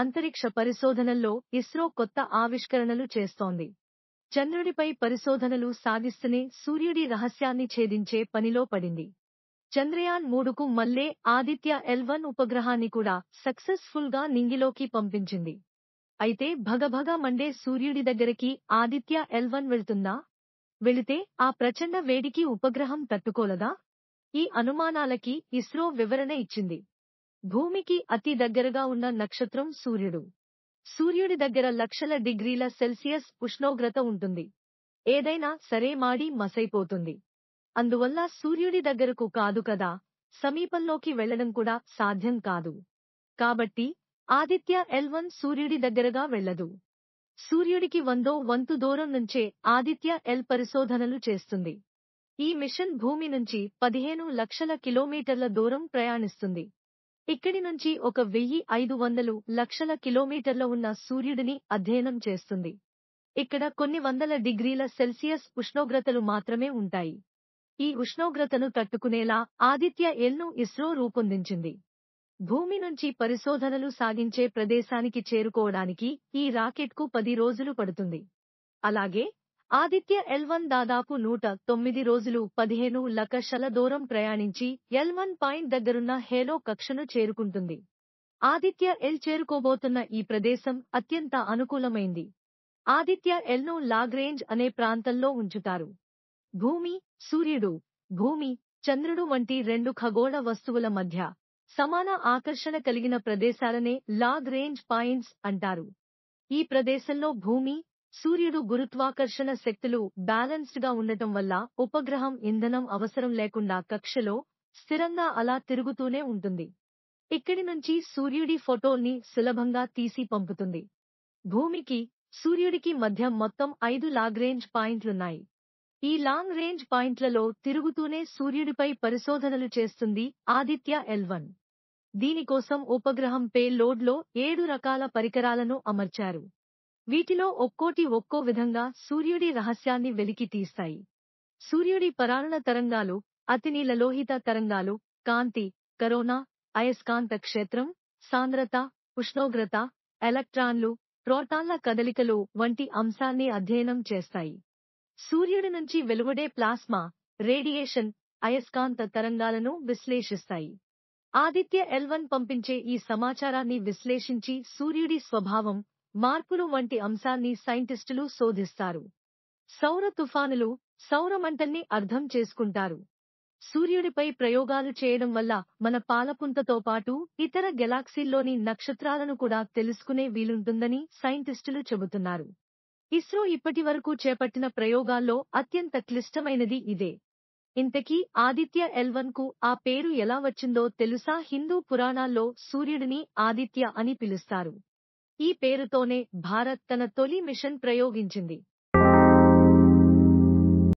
అంతరిక్ష పరిశోధనల్లో ఇస్రో కొత్త ఆవిష్కరణలు చేస్తోంది చంద్రుడిపై పరిశోధనలు సాధిస్తూనే సూర్యుడి రహస్యాన్ని ఛేదించే పనిలో పడింది చంద్రయాన్ మూడుకు మల్లే ఆదిత్య ఎల్వన్ ఉపగ్రహాన్ని కూడా సక్సెస్ఫుల్ గా నింగిలోకి పంపించింది అయితే భగభగ మండే సూర్యుడి దగ్గరికి ఆదిత్య ఎల్వన్ వెళ్తుందా వెళితే ఆ ప్రచండ వేడికి ఉపగ్రహం తట్టుకోలదా ఈ అనుమానాలకి ఇస్రో వివరణ ఇచ్చింది భూమికి అతి దగ్గరగా ఉన్న నక్షత్రం సూర్యుడు సూర్యుడి దగ్గర లక్షల డిగ్రీల సెల్సియస్ ఉష్ణోగ్రత ఉంటుంది ఏదైనా సరే మాడి మసైపోతుంది అందువల్ల సూర్యుడి దగ్గరకు కాదు కదా సమీపంలోకి వెళ్లడం కూడా సాధ్యం కాదు కాబట్టి ఆదిత్య ఎల్వన్ సూర్యుడి దగ్గరగా వెళ్లదు సూర్యుడికి వందో వంతు దూరం నుంచే ఆదిత్య ఎల్ పరిశోధనలు చేస్తుంది ఈ మిషన్ భూమి నుంచి పదిహేను లక్షల కిలోమీటర్ల దూరం ప్రయాణిస్తుంది ఇక్కడి నుంచి ఒక వెయ్యి ఐదు వందలు లక్షల కిలోమీటర్ల ఉన్న సూర్యుడిని అధ్యయనం చేస్తుంది ఇక్కడ కొన్ని వందల డిగ్రీల సెల్సియస్ ఉష్ణోగ్రతలు మాత్రమే ఉంటాయి ఈ ఉష్ణోగ్రతను తట్టుకునేలా ఆదిత్య ఎల్ను ఇస్రో రూపొందించింది భూమి నుంచి పరిశోధనలు సాగించే ప్రదేశానికి చేరుకోవడానికి ఈ రాకెట్కు పది రోజులు పడుతుంది అలాగే ఆదిత్య ఎల్వన్ దాదాపు నూట తొమ్మిది రోజులు పదిహేను లకషల దూరం ప్రయాణించి ఎల్వన్ పాయింట్ దగ్గరున్న హేలో కక్షను చేరుకుంటుంది ఆదిత్య ఎల్ చేరుకోబోతున్న ఈ ప్రదేశం అత్యంత అనుకూలమైంది ఆదిత్య ఎల్ను లాగ్రేంజ్ అనే ప్రాంతంలో ఉంచుతారు భూమి సూర్యుడు భూమి చంద్రుడు వంటి రెండు ఖగోళ వస్తువుల మధ్య సమాన ఆకర్షణ కలిగిన ప్రదేశాలనే లాగ్ రేంజ్ పాయింట్స్ అంటారు ఈ ప్రదేశంలో భూమి సూర్యుడు గురుత్వాకర్షణ శక్తులు బ్యాలెన్స్డ్ గా ఉండటం వల్ల ఉపగ్రహం ఇంధనం అవసరం లేకుండా కక్షలో స్థిరంగా అలా తిరుగుతూనే ఉంటుంది ఇక్కడి నుంచి సూర్యుడి ఫోటోల్ని సులభంగా తీసి పంపుతుంది భూమికి సూర్యుడికి మధ్య మొత్తం ఐదు లాంగ్ రేంజ్ పాయింట్లున్నాయి ఈ లాంగ్ రేంజ్ పాయింట్లలో తిరుగుతూనే సూర్యుడిపై పరిశోధనలు చేస్తుంది ఆదిత్య ఎల్వన్ దీనికోసం ఉపగ్రహం పే లోడ్లో ఏడు రకాల పరికరాలను అమర్చారు వీటిలో ఒక్కోటి ఒక్కో విధంగా సూర్యుడి రహస్యాన్ని వెలికి తీస్తాయి సూర్యుడి పరారణ తరంగాలు అతినీలలోహిత తరంగాలు కాంతి కరోనా అయస్కాంత క్షేత్రం సాంద్రత ఉష్ణోగ్రత ఎలక్ట్రాన్లు ప్రోటాన్ల కదలికలు వంటి అంశాన్ని అధ్యయనం చేస్తాయి సూర్యుడి నుంచి వెలువడే ప్లాస్మా రేడియేషన్ అయస్కాంత తరంగాలను విశ్లేషిస్తాయి ఆదిత్య ఎల్వన్ పంపించే ఈ సమాచారాన్ని విశ్లేషించి సూర్యుడి స్వభావం మార్పులు వంటి అంశాన్ని సైంటిస్టులు శోధిస్తారు సౌర తుఫానులు సౌరమంటల్ని అర్థం చేసుకుంటారు సూర్యుడిపై ప్రయోగాలు చేయడం వల్ల మన పాలపుంతతో పాటు ఇతర గెలాక్సీల్లోని నక్షత్రాలను కూడా తెలుసుకునే వీలుంటుందని సైంటిస్టులు చెబుతున్నారు ఇస్రో ఇప్పటివరకు చేపట్టిన ప్రయోగాల్లో అత్యంత క్లిష్టమైనది ఇదే ఇంతకీ ఆదిత్య ఎల్వన్ కు ఆ పేరు ఎలా వచ్చిందో తెలుసా హిందూ పురాణాల్లో సూర్యుడిని ఆదిత్య అని పిలుస్తారు ఈ పేరుతోనే భారత్ తన తొలి మిషన్ ప్రయోగించింది